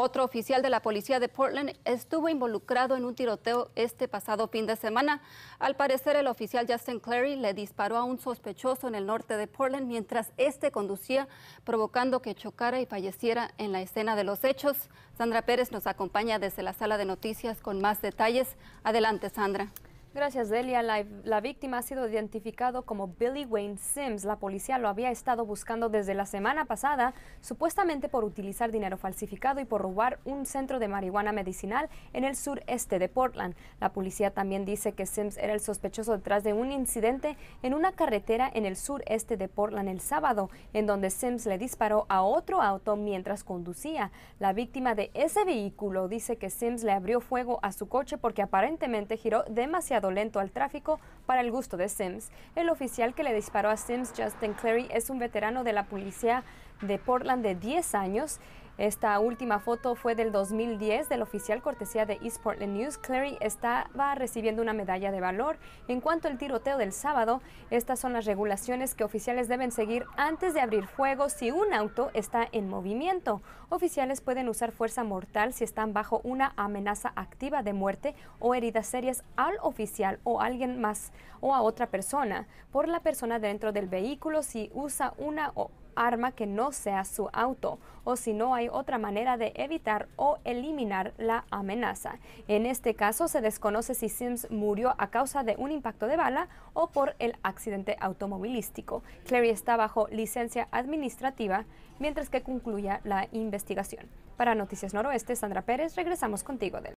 Otro oficial de la policía de Portland estuvo involucrado en un tiroteo este pasado fin de semana. Al parecer, el oficial Justin Clary le disparó a un sospechoso en el norte de Portland mientras este conducía, provocando que chocara y falleciera en la escena de los hechos. Sandra Pérez nos acompaña desde la sala de noticias con más detalles. Adelante, Sandra. Gracias, Delia. La, la, víctima ha sido identificado como Billy Wayne Sims. La policía lo había estado buscando desde la semana pasada, supuestamente por utilizar dinero falsificado y por robar un centro de marihuana medicinal en el sureste de Portland. La policía también dice que Sims era el sospechoso detrás de un incidente en una carretera en el sureste de Portland el sábado, en donde Sims le disparó a otro auto mientras conducía. La víctima de ese vehículo dice que Sims le abrió fuego a su coche porque aparentemente giró demasiado lento al tráfico para el gusto de Sims. El oficial que le disparó a Sims, Justin Clary, es un veterano de la policía de Portland de 10 años esta última foto fue del 2010 del oficial cortesía de Portland News. Clary estaba recibiendo una medalla de valor. En cuanto al tiroteo del sábado, estas son las regulaciones que oficiales deben seguir antes de abrir fuego si un auto está en movimiento. Oficiales pueden usar fuerza mortal si están bajo una amenaza activa de muerte o heridas serias al oficial o alguien más o a otra persona, por la persona dentro del vehículo si usa una o arma que no sea su auto o si no hay otra manera de evitar o eliminar la amenaza. En este caso se desconoce si Sims murió a causa de un impacto de bala o por el accidente automovilístico. Clary está bajo licencia administrativa mientras que concluya la investigación. Para Noticias Noroeste, Sandra Pérez, regresamos contigo del